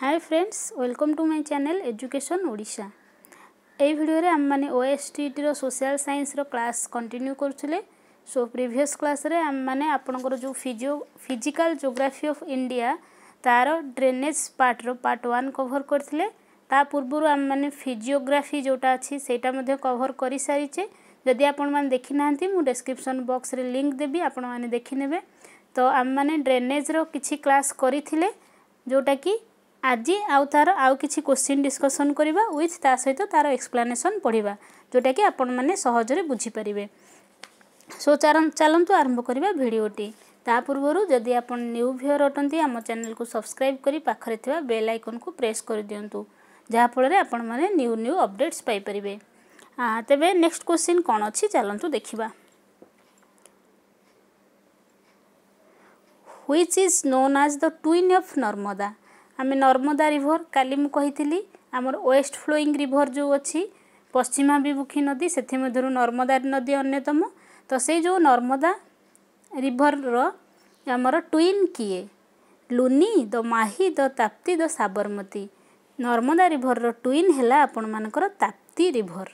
High friends welcome to my channel education Odisha এই ভিডিওরে আমি ওএসটিইটির সোশিয়াল সাইন্সর ক্লাস কন্টিনিউ করুলে সো প্রিভিয়স ক্লাসে আমি মানে আপনার যে physio physical geography of India তার ড্রেনেজ পার্টর পার্ট ওয়ান কভর করলে তা পূর্বর আমি ফিজিওগ্রাফি মানে যেটা আছে সেইটা কভর করে সারিছে যদি আপনার মানে দেখি না ডেসক্রিপশন বক্সরে লিঙ্ক দেবি আপনার দেখি নেবে তো আমি ড্রেনেজর কিছু ক্লাস করে যেটা কি ଆଜି ଆଉ ତା'ର ଆଉ କିଛି କୋଶ୍ଚିନ୍ ଡିସ୍କସନ୍ କରିବା ୱିଥ୍ ତା ସହିତ ତା'ର ଏକ୍ସପ୍ଲାନେସନ୍ ପଢ଼ିବା ଯେଉଁଟାକି ଆପଣମାନେ ସହଜରେ ବୁଝିପାରିବେ ସୋ ଚାଲନ୍ତୁ ଆରମ୍ଭ କରିବା ଭିଡ଼ିଓଟି ତା ପୂର୍ବରୁ ଯଦି ଆପଣ ନ୍ୟୁ ଭିୟର ଅଟନ୍ତି ଆମ ଚ୍ୟାନେଲକୁ ସବସ୍କ୍ରାଇବ୍ କରି ପାଖରେ ଥିବା ବେଲ୍ ଆଇକନ୍କୁ ପ୍ରେସ୍ କରିଦିଅନ୍ତୁ ଯାହାଫଳରେ ଆପଣମାନେ ନ୍ୟୁ ନ୍ୟୁ ଅପଡ଼େଟ୍ସ ପାଇପାରିବେ ତେବେ ନେକ୍ସଟ କୋଶ୍ଚିନ୍ କ'ଣ ଅଛି ଚାଲନ୍ତୁ ଦେଖିବା which is known as the twin of Narmada ଆମେ ନର୍ମଦା ରିଭର୍ କାଲି ମୁଁ କହିଥିଲି ଆମର ୱେଷ୍ଟ ଫ୍ଲୋଇଂ ରିଭର୍ ଯେଉଁ ଅଛି ପଶ୍ଚିମାଭିମୁଖୀ ନଦୀ ସେଥିମଧ୍ୟରୁ ନର୍ମଦା ନଦୀ ଅନ୍ୟତମ ତ ସେଇ ଯେଉଁ ନର୍ମଦା ରିଭର୍ର ଆମର ଟୁଇନ୍ କିଏ Luni the Mahi the Tapti the Sabarmati Narmada ରିଭର୍ର ଟୁଇନ୍ ହେଲା ଆପଣମାନଙ୍କର ତାପ୍ତି ରିଭର୍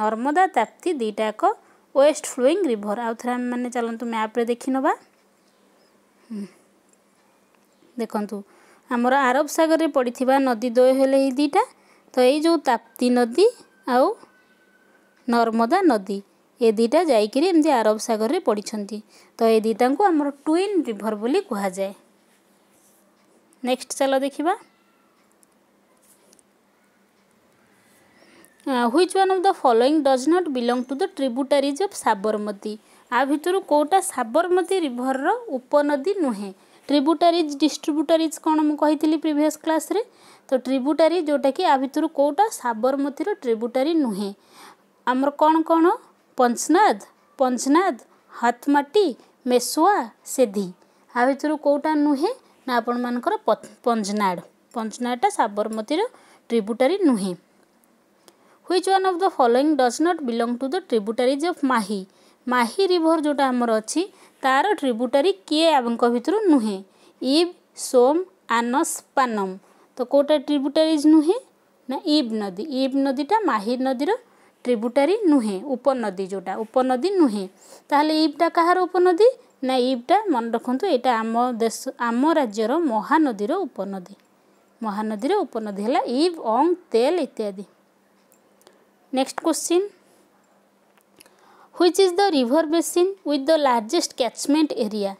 ନର୍ମଦା ତାପ୍ତି ଦୁଇଟା ଏକ ୱେଷ୍ଟ ଫ୍ଲୋଇଂ ରିଭର୍ ଆଉ ଥରେ ଆମେମାନେ ଚାଲନ୍ତୁ ମ୍ୟାପ୍ରେ ଦେଖିନେବା ଦେଖନ୍ତୁ ଆମର ଆରବ ସାଗରରେ ପଡ଼ିଥିବା ନଦୀ ଦ୍ୱୟ ହେଲେ ଏହି ଦୁଇଟା ତ ଏଇ ଯେଉଁ ତାପ୍ତି ନଦୀ ଆଉ ନର୍ମଦା ନଦୀ ଏ ଦୁଇଟା ଯାଇକରି ଏମିତି ଆରବ ସାଗରରେ ପଡ଼ିଛନ୍ତି ତ ଏ ଦୁଇଟାଙ୍କୁ ଆମର ଟୁଇନ୍ ରିଭର୍ ବୋଲି କୁହାଯାଏ ନେକ୍ସଟ ଚାଲ ଦେଖିବା which one of the following does not belong to the tributaries of Sabarmati ଆ ଭିତରୁ କେଉଁଟା ସାବରମତୀ ରିଭର୍ର ଉପନଦୀ ନୁହେଁ ট্রিবুটারিজ ডিস্ট্রিব্ୟୁଟାରିଜ୍ କ'ଣ ମୁଁ କହିଥିଲି ପ୍ରିଭିୟସ୍ କ୍ଲାସ୍ରେ ତ ଟ୍ରିବ୍ୟୁଟାରୀ ଯେଉଁଟାକି ଆ ଭିତରୁ କେଉଁଟା ସାବରମତୀର ଟ୍ରିବ୍ୟୁଟାରୀ ନୁହେଁ ଆମର କ'ଣ କ'ଣ ପଞ୍ଚନାଦ ପଞ୍ଚନାଦ ହାତମାଟି ମେସୁଆ ସେଧି ଆ ଭିତରୁ କେଉଁଟା ନୁହେଁ ନା ଆପଣମାନଙ୍କର ପଞ୍ଜନାଡ଼ ପଞ୍ଜନାଡ଼ଟା ସାବରମତୀର ଟ୍ରିବ୍ୟୁଟାରୀ ନୁହେଁ which one of the following does not belong to the tributaries of Mahi Mahi river ଯେଉଁଟା ଆମର ଅଛି ତା'ର ଟ୍ରିବ୍ୟୁଟାରୀ କିଏ ଆମଙ୍କ ଭିତରୁ ନୁହେଁ ଇବ୍ ସୋମ୍ ଆନସ୍ ପାନମ୍ ତ କେଉଁଟା ଟ୍ରିବ୍ୟୁଟାରିଜ୍ ନୁହେଁ ନା ଇବ୍ ନଦୀ ଇବ୍ ନଦୀଟା ମାହି ନଦୀର ଟ୍ରିବ୍ୟୁଟାରୀ ନୁହେଁ ଉପନଦୀ ଯେଉଁଟା ଉପନଦୀ ନୁହେଁ ତାହେଲେ ଇବ୍ଟା କାହାର ଉପନଦୀ ନା ଇବ୍ଟା ମନେ ରଖନ୍ତୁ ଏଇଟା ଆମ ଦେଶ ଆମ ରାଜ୍ୟର ମହାନଦୀର ଉପନଦୀ ମହାନଦୀର ଉପନଦୀ ହେଲା ଇବ୍ ଅଙ୍ଗ ତେଲ ଇତ୍ୟାଦି next question which is the river basin with the largest catchment area.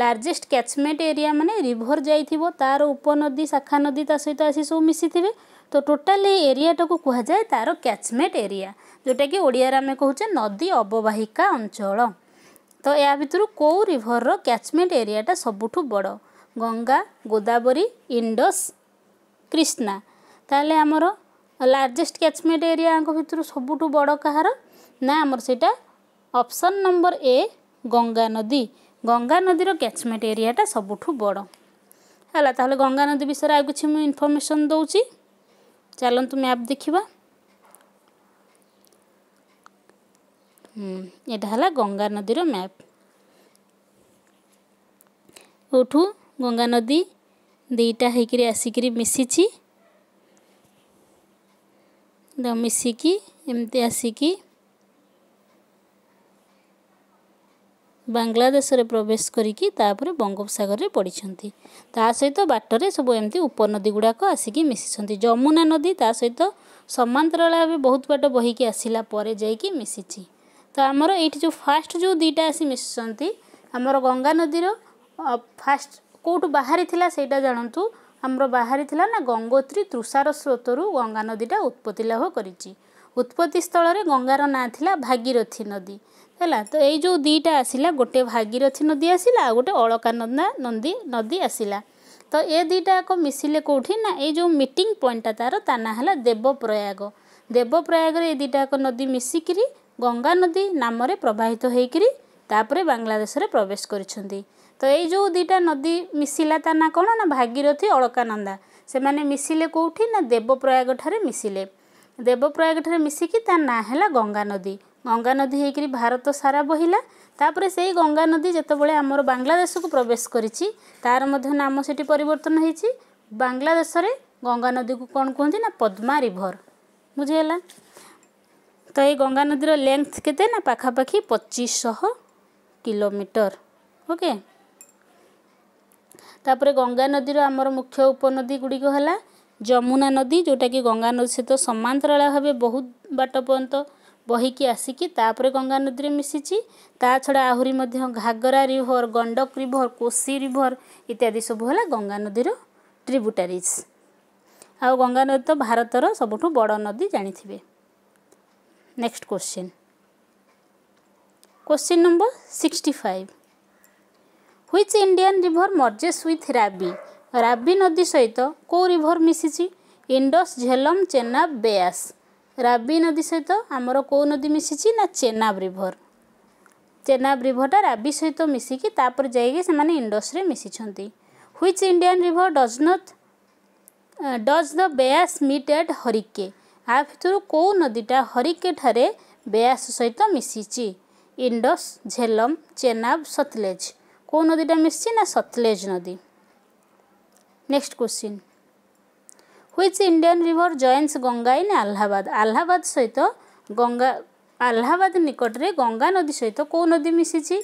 Largest catchment area ମାନେ ରିଭର ଯାଇଥିବ ତା'ର ଉପନଦୀ ଶାଖା ନଦୀ ତା ସହିତ ଆସି ସବୁ ମିଶିଥିବେ ତ ଟୋଟାଲ ଏଇ ଏରିଆଟାକୁ କୁହାଯାଏ ତା'ର କ୍ୟାଚମେଣ୍ଟ ଏରିଆ ଯେଉଁଟାକି ଓଡ଼ିଆରେ ଆମେ କହୁଛେ ନଦୀ ଅବବାହିକା ଅଞ୍ଚଳ ତ ଏହା ଭିତରୁ କେଉଁ ରିଭରର କ୍ୟାଚମେଣ୍ଟ ଏରିଆଟା ସବୁଠୁ ବଡ଼ ଗଙ୍ଗା ଗୋଦାବରୀ ଇଣ୍ଡସ୍ କ୍ରିଷ୍ଣା ତାହେଲେ ଆମର ଲାର୍ଜେଷ୍ଟ କ୍ୟାଚମେଣ୍ଟ ଏରିଆ ଆଙ୍କ ଭିତରୁ ସବୁଠୁ ବଡ଼ କାହାର ନା ଆମର ସେଇଟା ଅପସନ୍ ନମ୍ବର ଏ ଗଙ୍ଗା ନଦୀ ଗଙ୍ଗା ନଦୀର କ୍ୟାଚମେଣ୍ଟ ଏରିଆଟା ସବୁଠୁ ବଡ଼ ହେଲା ତାହେଲେ ଗଙ୍ଗା ନଦୀ ବିଷୟରେ ଆଉ କିଛି ମୁଁ ଇନଫର୍ମେସନ୍ ଦେଉଛି ଚାଲନ୍ତୁ ମ୍ୟାପ୍ ଦେଖିବା ଏଇଟା ହେଲା ଗଙ୍ଗା ନଦୀର ମ୍ୟାପ୍ ଏଠୁ ଗଙ୍ଗା ନଦୀ ଦୁଇଟା ହେଇକିରି ଆସିକିରି ମିଶିଛି ମିଶିକି ଏମିତି ଆସିକି ବାଂଲାଦେଶରେ ପ୍ରବେଶ କରିକି ତାପରେ ବଙ୍ଗୋପସାଗରରେ ପଡ଼ିଛନ୍ତି ତା ସହିତ ବାଟରେ ସବୁ ଏମିତି ଉପନଦୀ ଗୁଡ଼ାକ ଆସିକି ମିଶିଛନ୍ତି ଯମୁନା ନଦୀ ତା ସହିତ ସମାନ୍ତରାଳ ଭାବେ ବହୁତ ବାଟ ବହିକି ଆସିଲା ପରେ ଯାଇକି ମିଶିଛି ତ ଆମର ଏଇଠି ଯେଉଁ ଫାଷ୍ଟ ଯେଉଁ ଦୁଇଟା ଆସି ମିଶିଛନ୍ତି ଆମର ଗଙ୍ଗା ନଦୀର ଫାଷ୍ଟ କେଉଁଠୁ ବାହାରିଥିଲା ସେଇଟା ଜାଣନ୍ତୁ ଆମର ବାହାରିଥିଲା ନା ଗଙ୍ଗୋତ୍ରୀ ତୃଷାର ସ୍ରୋତରୁ ଗଙ୍ଗା ନଦୀଟା ଉତ୍ପତ୍ତି ଲାଭ କରିଛି ଉତ୍ପତ୍ତି ସ୍ଥଳରେ ଗଙ୍ଗାର ନାଁ ଥିଲା ଭାଗୀରଥୀ ନଦୀ ହେଲା ତ ଏଇ ଯେଉଁ ଦୁଇଟା ଆସିଲା ଗୋଟେ ଭାଗୀରଥୀ ନଦୀ ଆସିଲା ଆଉ ଗୋଟେ ଅଳକାନନ୍ଦା ନଦୀ ନଦୀ ଆସିଲା ତ ଏ ଦୁଇଟା ଯାକ ମିଶିଲେ କେଉଁଠି ନା ଏଇ ଯେଉଁ ମିଟିଂ ପଏଣ୍ଟଟା ତା'ର ତା ନାଁ ହେଲା ଦେବପ୍ରୟାଗ ଦେବପ୍ରୟାଗରେ ଏ ଦୁଇଟା ଯାକ ନଦୀ ମିଶିକିରି ଗଙ୍ଗା ନଦୀ ନାମରେ ପ୍ରବାହିତ ହୋଇକିରି ତାପରେ ବାଂଲାଦେଶରେ ପ୍ରବେଶ କରିଛନ୍ତି ତ ଏଇ ଯେଉଁ ଦୁଇଟା ନଦୀ ମିଶିଲା ତା ନାଁ କ'ଣ ନା ଭାଗୀରଥୀ ଅଳକାନନ୍ଦା ସେମାନେ ମିଶିଲେ କେଉଁଠି ନା ଦେବପ୍ରୟାଗ ଠାରେ ମିଶିଲେ ଦେବପ୍ରୟାଗଠାରେ ମିଶିକି ତା ନାଁ ହେଲା ଗଙ୍ଗା ନଦୀ ଗଙ୍ଗା ନଦୀ ହେଇକରି ଭାରତ ସାରା ବୋହିଲା ତାପରେ ସେଇ ଗଙ୍ଗା ନଦୀ ଯେତେବେଳେ ଆମର ବାଂଲାଦେଶକୁ ପ୍ରବେଶ କରିଛି ତାର ମଧ୍ୟ ନାମ ସେଠି ପରିବର୍ତ୍ତନ ହେଇଛି ବାଂଲାଦେଶରେ ଗଙ୍ଗା ନଦୀକୁ କ'ଣ କୁହନ୍ତି ନା ପଦ୍ମା ରିଭର ବୁଝିହେଲା ତ ଏଇ ଗଙ୍ଗା ନଦୀର ଲେନ୍ଥ କେତେ ନା ପାଖାପାଖି ପଚିଶଶହ କିଲୋମିଟର ଓକେ ତାପରେ ଗଙ୍ଗା ନଦୀର ଆମର ମୁଖ୍ୟ ଉପନଦୀ ଗୁଡ଼ିକ ହେଲା ଯମୁନା ନଦୀ ଯେଉଁଟାକି ଗଙ୍ଗା ନଦୀ ସହିତ ସମାନ୍ତରାଳ ଭାବେ ବହୁତ ବାଟ ପର୍ଯ୍ୟନ୍ତ ବହିକି ଆସିକି ତାପରେ ଗଙ୍ଗା ନଦୀରେ ମିଶିଛି ତା ଛଡ଼ା ଆହୁରି ମଧ୍ୟ Ghaghara river Gandak river Kosi river ଇତ୍ୟାଦି ସବୁ ହେଲା ଗଙ୍ଗା ନଦୀର ଟ୍ରିବ୍ୟୁଟାରିଜ୍ ଆଉ ଗଙ୍ଗା ନଦୀ ତ ଭାରତର ସବୁଠୁ ବଡ଼ ନଦୀ ଜାଣିଥିବେ next question question number sixty five which Indian river merges with Ravi Ravi ନଦୀ ସହିତ କେଉଁ ରିଭର୍ ମିଶିଛି ଇଣ୍ଡସ୍ ଝେଲମ୍ ଚେନାବ୍ ବେଆସ୍ ରାବି ନଦୀ ସହିତ ଆମର କେଉଁ ନଦୀ ମିଶିଛି ନା ଚେନାବ୍ ରିଭର୍ ଚେନାବ ରିଭର୍ଟା ରାବି ସହିତ ମିଶିକି ତାପରେ ଯାଇକି ସେମାନେ ଇଣ୍ଡସ୍ରେ ମିଶିଛନ୍ତି which Indian river does not does the Beas meet at Harike ଆ ଭିତରୁ କେଉଁ ନଦୀଟା ହରିକେଠାରେ ବେଆସ୍ ସହିତ ମିଶିଛି ଇଣ୍ଡସ୍ ଝେଲମ୍ ଚେନାବ ସତଲେଜ୍ କେଉଁ ନଦୀଟା ମିଶିଛି ନା ସତଲେଜ୍ ନଦୀ next question which Indian river joins Ganga in Allahabad Allahabad ସହିତ ଗଙ୍ଗା ଆହ୍ଲାବାଦ ନିକଟରେ ଗଙ୍ଗା ନଦୀ ସହିତ କେଉଁ ନଦୀ ମିଶିଛି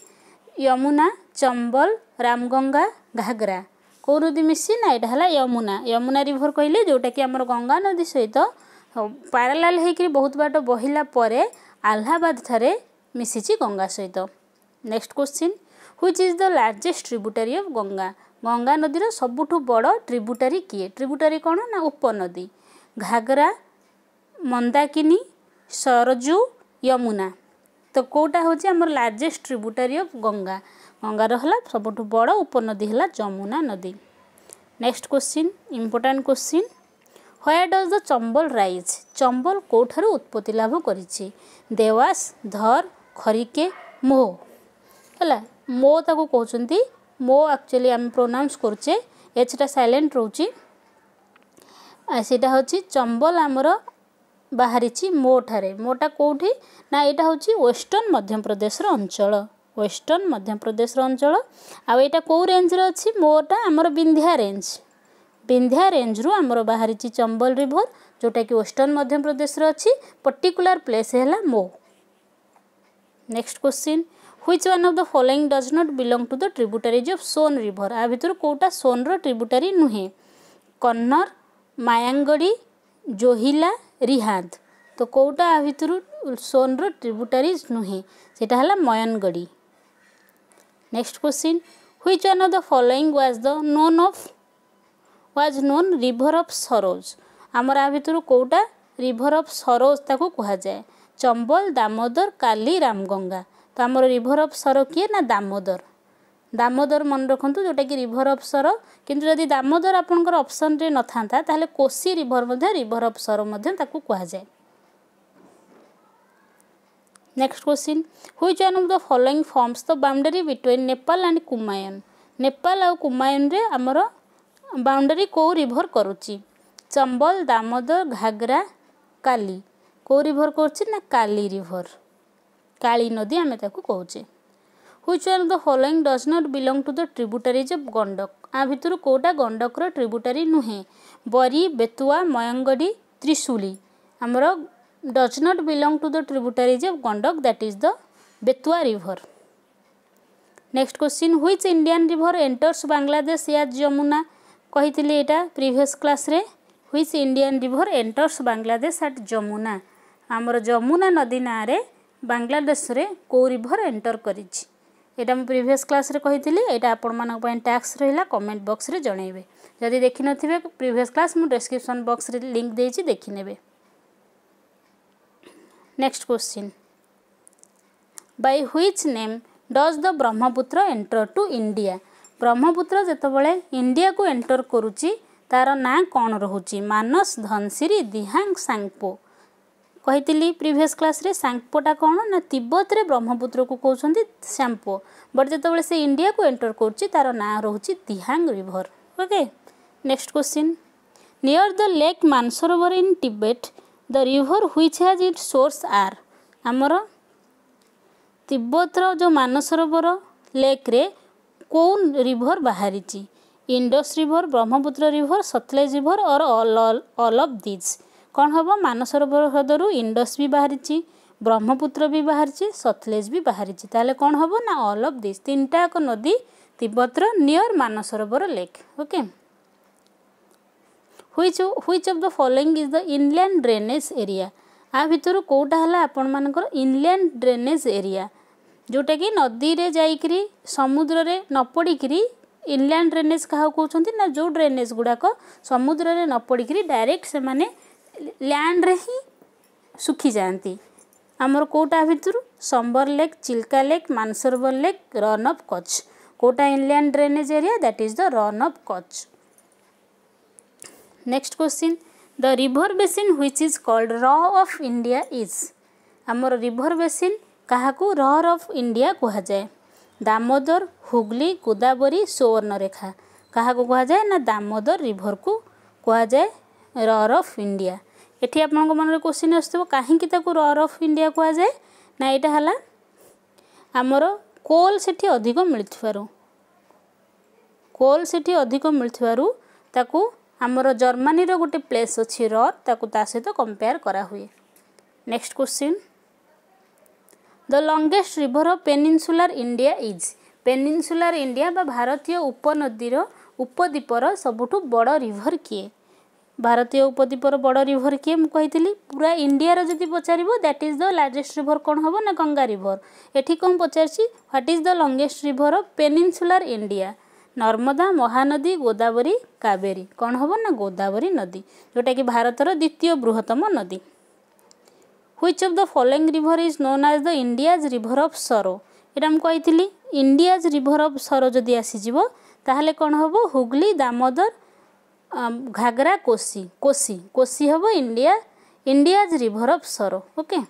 ୟମୁନା ଚମ୍ବଲ ରାମଗଙ୍ଗା ଘାଗରା କେଉଁ ନଦୀ ମିଶିଛି ନା ଏଇଟା ହେଲା ୟମୁନା ୟମୁନା ରିଭର୍ କହିଲେ ଯେଉଁଟାକି ଆମର ଗଙ୍ଗା ନଦୀ ସହିତ ପାରାଲାଲ ହୋଇକରି ବହୁତ ବାଟ ବହିଲା ପରେ ଆହ୍ଲାବାଦଠାରେ ମିଶିଛି ଗଙ୍ଗା ସହିତ next question which is the largest tributary of Ganga Ganga ନଦୀର ସବୁଠୁ ବଡ଼ ଟ୍ରିବ୍ୟୁଟାରୀ କିଏ ଟ୍ରିବ୍ୟୁଟାରୀ କ'ଣ ନା ଉପନଦୀ ଘାଗରା ମନ୍ଦାକିନୀ ସରଜୁ ୟମୁନା ତ କେଉଁଟା ହେଉଛି ଆମର ଲାର୍ଜେଷ୍ଟ ଟ୍ରିବ୍ୟୁଟାରୀ ଅଫ୍ ଗଙ୍ଗା ଗଙ୍ଗାର ହେଲା ସବୁଠୁ ବଡ଼ ଉପନଦୀ ହେଲା ଯମୁନା ନଦୀ next question important question what does the Chambal rise Chambal କେଉଁଠାରୁ ଉତ୍ପତ୍ତି ଲାଭ କରିଛି ଦେୱାସ ଧର ଖରିକେ ମୋ ହେଲା ମୋ ତାକୁ କହୁଛନ୍ତି ମୋ ଆକ୍ଚୁଆଲି ଆମେ ପ୍ରୋନାଉନ୍ସ କରୁଛେ ଏଚ୍ଟା ସାଇଲେଣ୍ଟ ରହୁଛି ସେଇଟା ହେଉଛି ଚମ୍ବଲ ଆମର ବାହାରିଛି ମୋ ଠାରେ ମୋଟା କେଉଁଠି ନା ଏଇଟା ହେଉଛି ୱେଷ୍ଟର୍ଣ୍ଣ ମଧ୍ୟପ୍ରଦେଶର ଅଞ୍ଚଳ ୱେଷ୍ଟର୍ଣ୍ଣ ମଧ୍ୟପ୍ରଦେଶର ଅଞ୍ଚଳ ଆଉ ଏଇଟା କେଉଁ ରେଞ୍ଜରେ ଅଛି ମୋଟା ଆମର ବିନ୍ଧ୍ୟା ରେଞ୍ଜ ବିନ୍ଧ୍ୟା ରେଞ୍ଜରୁ ଆମର ବାହାରିଛି ଚମ୍ବଲ ରିଭର ଯେଉଁଟାକି ୱେଷ୍ଟର୍ଣ୍ଣ ମଧ୍ୟପ୍ରଦେଶରେ ଅଛି ପର୍ଟିକୁଲାର ପ୍ଲେସ୍ ହେଲା ମୋ next question which one of the following does not belong to the tributaries of Son river ଆ ଭିତରୁ କେଉଁଟା ସୋନ୍ର ଟ୍ରିବ୍ୟୁଟାରୀ ନୁହେଁ କନ୍ନର ମାୟାଙ୍ଗଡ଼ି ଜୋହିଲା ରିହାଦ ତ କେଉଁଟା ଆ ଭିତରୁ ସୋନ୍ର ଟ୍ରିବ୍ୟୁଟାରିଜ୍ ନୁହେଁ ସେଇଟା ହେଲା ମୟନଗଡ଼ି next question which one of the following was the known of was known river of sorrow আমার আ ভিতর কোটা রিভর অফ সরোজ তাকে কুহযায় চম্বল দামোদর কালি রামগঙ্গা ତ ଆମର ରିଭର ଅଫ୍ ସର କିଏ ନା ଦାମୋଦର ଦାମୋଦର ମନେ ରଖନ୍ତୁ ଯେଉଁଟାକି ରିଭର ଅଫ୍ ସର କିନ୍ତୁ ଯଦି ଦାମୋଦର ଆପଣଙ୍କର ଅପସନ୍ରେ ନଥାନ୍ତା ତାହେଲେ କୋଶି ରିଭର୍ ମଧ୍ୟ ରିଭର ଅଫ୍ ସର ମଧ୍ୟ ତାକୁ କୁହାଯାଏ next question which one of the following forms the boundary between Nepal and Kumaon Nepal ଆଉ କୁମାୟନରେ ଆମର ବାଉଣ୍ଡାରୀ କେଉଁ ରିଭର୍ କରୁଛି ଚମ୍ବଲ ଦାମୋଦର ଘାଗରା କାଲି କେଉଁ ରିଭର୍ କରୁଛି ନା କାଲି ରିଭର୍ କାଳୀ ନଦୀ ଆମେ ତାକୁ କହୁଛେ which one the following does not belong to the tributaries of Gandak ଆ ଭିତରୁ କେଉଁଟା ଗଣ୍ଡକର ଟ୍ରିବ୍ୟୁଟାରି ନୁହେଁ ବରି ବେତୁଆ ମୟଙ୍ଗଡ଼ି ତ୍ରିଶୁଳି ଆମର does not belong to the tributaries of Gandak that is the Betwa river next question which Indian river enters Bangladesh ୟା ଯମୁନା କହିଥିଲି ଏଇଟା ପ୍ରିଭିୟସ୍ କ୍ଲାସ୍ରେ which Indian river enters Bangladesh at Yamuna ଆମର ଯମୁନା ନଦୀ ନାଁରେ ବାଂଲାଦେଶରେ କେଉଁ ରିଭର୍ ଏଣ୍ଟର କରିଛି ଏଇଟା ମୁଁ ପ୍ରିଭିୟସ୍ କ୍ଲାସ୍ରେ କହିଥିଲି ଏଇଟା ଆପଣମାନଙ୍କ ପାଇଁ ଟ୍ୟାକ୍ସ ରହିଲା କମେଣ୍ଟ ବକ୍ସରେ ଜଣାଇବେ ଯଦି ଦେଖିନଥିବେ ପ୍ରିଭିୟସ୍ କ୍ଲାସ୍ ମୁଁ ଡେସ୍କ୍ରିପ୍ସନ୍ ବକ୍ସରେ ଲିଙ୍କ୍ ଦେଇଛି ଦେଖିନେବେ next question by which name does the Brahmaputra enter to India Brahmaputra ଯେତେବେଳେ ଇଣ୍ଡିଆକୁ ଏଣ୍ଟର କରୁଛି ତା'ର ନାଁ କ'ଣ ରହୁଛି ମାନସ ଧନସିରି ଦିହାଙ୍ଗ ସାଙ୍ଗପୋ କହିଥିଲି ପ୍ରିଭିୟସ୍ କ୍ଲାସ୍ରେ ସାମ୍ପୋଟା କ'ଣ ନା ତିବ୍ବତରେ ବ୍ରହ୍ମପୁତ୍ରକୁ କହୁଛନ୍ତି ସାମ୍ପୋ ବଟ୍ ଯେତେବେଳେ ସେ ଇଣ୍ଡିଆକୁ ଏଣ୍ଟର କରୁଛି ତା'ର ନାଁ ରହୁଛି ତିହାଙ୍ଗ river okay next question near the lake Mansarovar in Tibet the river which has its source or ଆମର ତିବ୍ବତର ଯେଉଁ ମାନସରୋବର ଲେକ୍ରେ କେଉଁ ରିଭର ବାହାରିଛି Indus river Brahmaputra river Sutlej river or all of these କ'ଣ ହେବ ମାନସରୋବର ହ୍ରଦରୁ ଇଣ୍ଡସ୍ ବି ବାହାରିଛି ବ୍ରହ୍ମପୁତ୍ର ବି ବାହାରିଛି ସତଲେଜ ବି ବାହାରିଛି ତାହେଲେ କ'ଣ ହେବ ନା ଅଲ୍ ଅଫ୍ ଦିସ୍ ତିନିଟା ଯାକ ନଦୀ ତିବ୍ବତର near Mansarovar lake okay which which of the following is the inland drainage area ଆ ଭିତରୁ କେଉଁଟା ହେଲା ଆପଣମାନଙ୍କର ଇନ୍ଲ୍ୟାଣ୍ଡ ଡ୍ରେନେଜ୍ ଏରିଆ ଯେଉଁଟାକି ନଦୀରେ ଯାଇକରି ସମୁଦ୍ରରେ ନ ପଡ଼ିକିରି ଇନ୍ଲ୍ୟାଣ୍ଡ ଡ୍ରେନେଜ୍ କାହାକୁ କହୁଛନ୍ତି ନା ଯେଉଁ ଡ୍ରେନେଜ୍ ଗୁଡ଼ାକ ସମୁଦ୍ରରେ ନ ପଡ଼ିକିରି ଡାଇରେକ୍ଟ ସେମାନେ लैंड सुखी जानती सुखिया कोटा भित्र सम्बर लेक चा lake Mansarovar lake Rann of Kutch कोटा inland drainage area that is the Rann of Kutch next question the river basin which is called र ऑफ इंडिया इज आम रिवर बेसिन कहा को र ऑफ इंडिया इन्डिया कुरा दामोदर हुगली गोदावरी सुवर्णरेखा कहाँको ना दामोदर रिवर को रिभर कुरा ରର୍ ଅଫ୍ ଇଣ୍ଡିଆ ଏଠି ଆପଣଙ୍କ ମନରେ କୋଶ୍ଚିନ୍ ଆସୁଥିବ କାହିଁକି ତାକୁ ରର୍ ଅଫ୍ ଇଣ୍ଡିଆ କୁହାଯାଏ ନା ଏଇଟା ହେଲା ଆମର କୋଲ୍ ସେଠି ଅଧିକ ମିଳିଥିବାରୁ କୋଲ୍ ସେଠି ଅଧିକ ମିଳିଥିବାରୁ ତାକୁ ଆମର ଜର୍ମାନୀର ଗୋଟେ ପ୍ଲେସ୍ ଅଛି ରର୍ ତାକୁ ତା ସହିତ କମ୍ପେୟାର୍ କରାହୁଏ next question the longest river of peninsular India is peninsular India ବା ଭାରତୀୟ ଉପନଦୀର ଉପଦ୍ୱୀପର ସବୁଠୁ ବଡ଼ ରିଭର୍ କିଏ ଭାରତୀୟ ଉପଦ୍ୱୀପର ବଡ଼ ରିଭର୍ କିଏ ମୁଁ କହିଥିଲି ପୁରା ଇଣ୍ଡିଆର ଯଦି ପଚାରିବ that is the largest river କ'ଣ ହେବ ନା ଗଙ୍ଗା ରିଭର୍ ଏଠି କ'ଣ ପଚାରିଛି what is the longest river of peninsular India Narmada Mahanadi Godavari Kaveri କ'ଣ ହେବ ନା ଗୋଦାବରୀ ନଦୀ ଯେଉଁଟାକି ଭାରତର ଦ୍ୱିତୀୟ ବୃହତ୍ତମ ନଦୀ which of the following river is known as the India's river of sorrow ଏଇଟା ମୁଁ କହିଥିଲି ଇଣ୍ଡିଆଜ୍ ରିଭର୍ ଅଫ୍ ସରୋ ଯଦି ଆସିଯିବ ତାହେଲେ କ'ଣ ହେବ ହୁଗଲି ଦାମୋଦର ଘାଗରା କୋଶି କୋଶି କୋଶି ହେବ India India's river of sorrow okay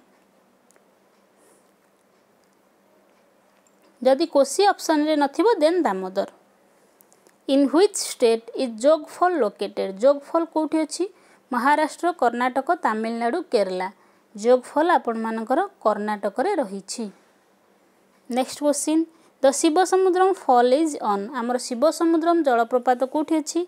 ଯଦି କୋଶି ଅପ୍ସନ୍ରେ ନଥିବ then Damodar in which state is Jog fall located Jog fall କେଉଁଠି ଅଛି ମହାରାଷ୍ଟ୍ର କର୍ଣ୍ଣାଟକ ତାମିଲନାଡ଼ୁ କେରଳା ଜୋଗ୍ ଫଲ୍ ଆପଣମାନଙ୍କର କର୍ଣ୍ଣାଟକରେ ରହିଛି next question the Shiva Samudram fall is on ଆମର ଶିବ ସମୁଦ୍ରମ୍ ଜଳପ୍ରପାତ କେଉଁଠି ଅଛି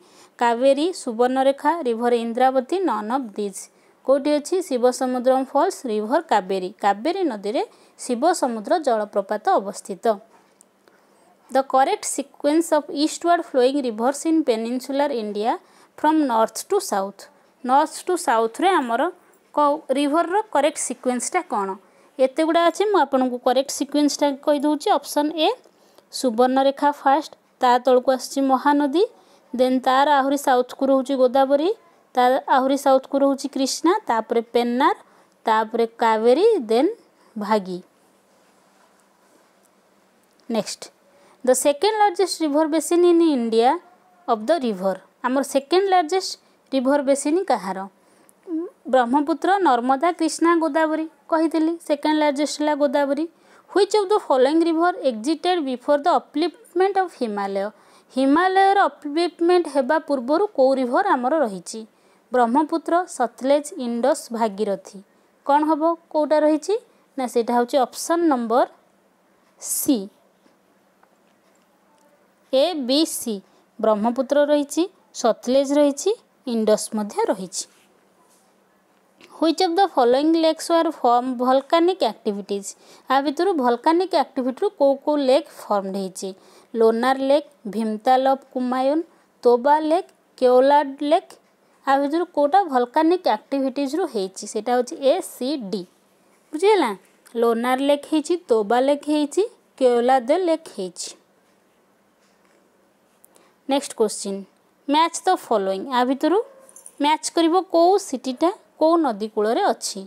Kaveri Subarnarekha river Indravati none of these କେଉଁଠି ଅଛି ଶିବ ସମୁଦ୍ରମ୍ ଫଲ୍ସ ରିଭର୍ କାବେରୀ କାବେରୀ ନଦୀରେ ଶିବ ସମୁଦ୍ର ଜଳପ୍ରପାତ ଅବସ୍ଥିତ the correct sequence of eastward flowing rivers in peninsular India from north to south north to ସାଉଥ୍ରେ ଆମର କେଉଁ ରିଭର୍ର କରେକ୍ଟ ସିକ୍ୱେନ୍ସଟା କ'ଣ ଏତେ ଗୁଡ଼ା ଅଛି ମୁଁ ଆପଣଙ୍କୁ କରେକ୍ଟ ସିକ୍ୱେନ୍ସଟା କହିଦେଉଛି ଅପସନ୍ ଏ ସୁବର୍ଣ୍ଣରେଖା ଫାର୍ଷ୍ଟ ତା ତଳକୁ ଆସୁଛି ମହାନଦୀ ଦେନ୍ ତା'ର ଆହୁରି ସାଉଥ୍କୁ ରହୁଛି ଗୋଦାବରୀ ତା ଆହୁରି ସାଉଥ୍କୁ ରହୁଛି କ୍ରିଷ୍ଣା ତାପରେ ପେନ୍ନାର ତାପରେ କାବେରୀ ଦେନ୍ ଭାଗୀ next the second largest river basin in India of the river ଆମର ସେକେଣ୍ଡ ଲାର୍ଜେଷ୍ଟ ରିଭର ବେସିନ୍ କାହାର ବ୍ରହ୍ମପୁତ୍ର ନର୍ମଦା କ୍ରିଷ୍ଣା ଗୋଦାବରୀ କହିଥିଲି ସେକେଣ୍ଡ ଲାର୍ଜେଷ୍ଟ ହେଲା Godavari which of the following river existed before the upliftment of Himalaya ହିମାଳୟର ଅପ୍ଲିପମେଣ୍ଟ ହେବା ପୂର୍ବରୁ କେଉଁ ରିଭର୍ ଆମର ରହିଛି ବ୍ରହ୍ମପୁତ୍ର ସତଲେଜ ଇଣ୍ଡସ୍ ଭାଗିରଥୀ କ'ଣ ହେବ କେଉଁଟା ରହିଛି ନା ସେଇଟା ହେଉଛି option number C A B C Brahmaputra ରହିଛି ସତଲେଜ ରହିଛି ଇଣ୍ଡସ୍ ମଧ୍ୟ ରହିଛି which of the following lakes are formed volcanic activities ଆ ଭିତରୁ ଭଲକାନିକ୍ ଆକ୍ଟିଭିଟିରୁ କେଉଁ କେଉଁ ଲେକ୍ ଫର୍ମଡ଼ ହେଇଛି Lonar lake Bhimtal of Kumaon Toba lake Keoladeo lake ଆ ଭିତରୁ କେଉଁଟା ଭଲକାନିକ୍ ଆକ୍ଟିଭିଟିଜ୍ରୁ ହେଇଛି ସେଇଟା ହେଉଛି ଏ ସି ଡି ବୁଝିହେଲା ଲୋନାର ଲେକ୍ ହେଇଛି ତୋବା ଲେକ୍ ହେଇଛି କେଓଲାଦ ଲେକ୍ ହେଇଛି next question match the following ଆ ଭିତରୁ ମ୍ୟାଚ୍ କରିବ କେଉଁ ସିଟିଟା କେଉଁ ନଦୀ କୂଳରେ ଅଛି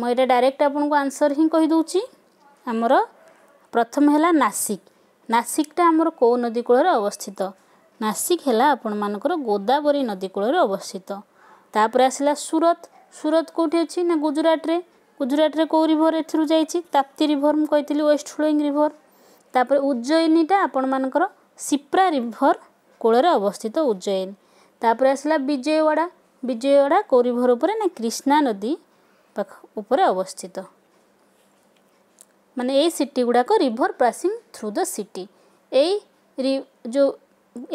ମୁଁ ଏଇଟା ଡାଇରେକ୍ଟ ଆପଣଙ୍କୁ ଆନ୍ସର୍ ହିଁ କହିଦେଉଛି ଆମର ପ୍ରଥମେ ହେଲା ନାସିକ ନାସିକଟା ଆମର କେଉଁ ନଦୀ କୂଳରେ ଅବସ୍ଥିତ ନାସିକ ହେଲା ଆପଣମାନଙ୍କର ଗୋଦାବରୀ ନଦୀ କୂଳରେ ଅବସ୍ଥିତ ତାପରେ ଆସିଲା ସୁରତ ସୁରତ କେଉଁଠି ଅଛି ନା ଗୁଜୁରାଟରେ ଗୁଜୁରାଟରେ କେଉଁ ରିଭର ଏଥିରୁ ଯାଇଛି ତାପ୍ତି ରିଭର ମୁଁ କହିଥିଲି ୱେଷ୍ଟ ଫ୍ଲୋଇଂ ରିଭର ତାପରେ ଉଜ୍ଜୟିନୀଟା ଆପଣମାନଙ୍କର ସିପ୍ରା ରିଭର କୂଳରେ ଅବସ୍ଥିତ ଉଜ୍ଜୟିନୀ ତାପରେ ଆସିଲା ବିଜୟୱାଡ଼ା ବିଜୟଗଡ଼ା କୋରିଭର ଉପରେ ନା କ୍ରିଷ୍ଣା ନଦୀ ପାଖ ଉପରେ ଅବସ୍ଥିତ ମାନେ ଏଇ ସିଟି ଗୁଡ଼ାକ river passing through the city ଏଇ ଯେଉଁ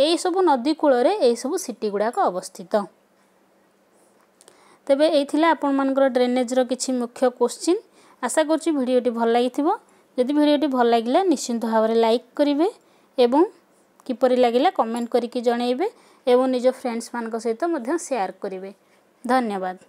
ଏଇସବୁ ନଦୀ କୂଳରେ ଏଇସବୁ ସିଟି ଗୁଡ଼ାକ ଅବସ୍ଥିତ ତେବେ ଏଇ ଥିଲା ଆପଣମାନଙ୍କର ଡ୍ରେନେଜ୍ର କିଛି ମୁଖ୍ୟ କୋଶ୍ଚିନ୍ ଆଶା କରୁଛି ଭିଡ଼ିଓଟି ଭଲ ଲାଗିଥିବ ଯଦି ଭିଡ଼ିଓଟି ଭଲ ଲାଗିଲା ନିଶ୍ଚିନ୍ତ ଭାବରେ ଲାଇକ୍ କରିବେ ଏବଂ କିପରି ଲାଗିଲା କମେଣ୍ଟ କରିକି ଜଣାଇବେ एवं निज फ्रेंड्स मान सहित सेयार करेंगे धन्यवाद